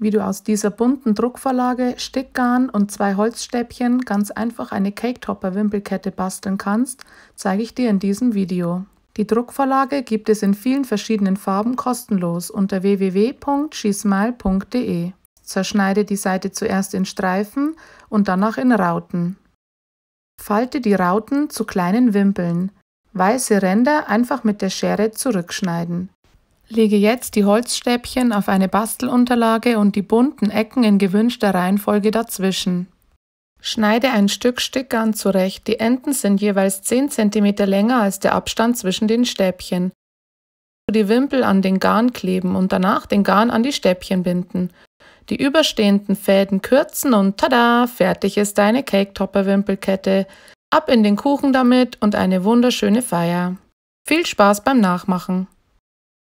wie du aus dieser bunten Druckvorlage, Stickgarn und zwei Holzstäbchen ganz einfach eine Cake-Topper Wimpelkette basteln kannst, zeige ich dir in diesem Video. Die Druckvorlage gibt es in vielen verschiedenen Farben kostenlos unter www.schießmal.de. Zerschneide die Seite zuerst in Streifen und danach in Rauten. Falte die Rauten zu kleinen Wimpeln. Weiße Ränder einfach mit der Schere zurückschneiden. Lege jetzt die Holzstäbchen auf eine Bastelunterlage und die bunten Ecken in gewünschter Reihenfolge dazwischen. Schneide ein Stück Stickgarn zurecht, die Enden sind jeweils 10 cm länger als der Abstand zwischen den Stäbchen. Die Wimpel an den Garn kleben und danach den Garn an die Stäbchen binden. Die überstehenden Fäden kürzen und tada, fertig ist deine Cake-Topper-Wimpelkette. Ab in den Kuchen damit und eine wunderschöne Feier. Viel Spaß beim Nachmachen!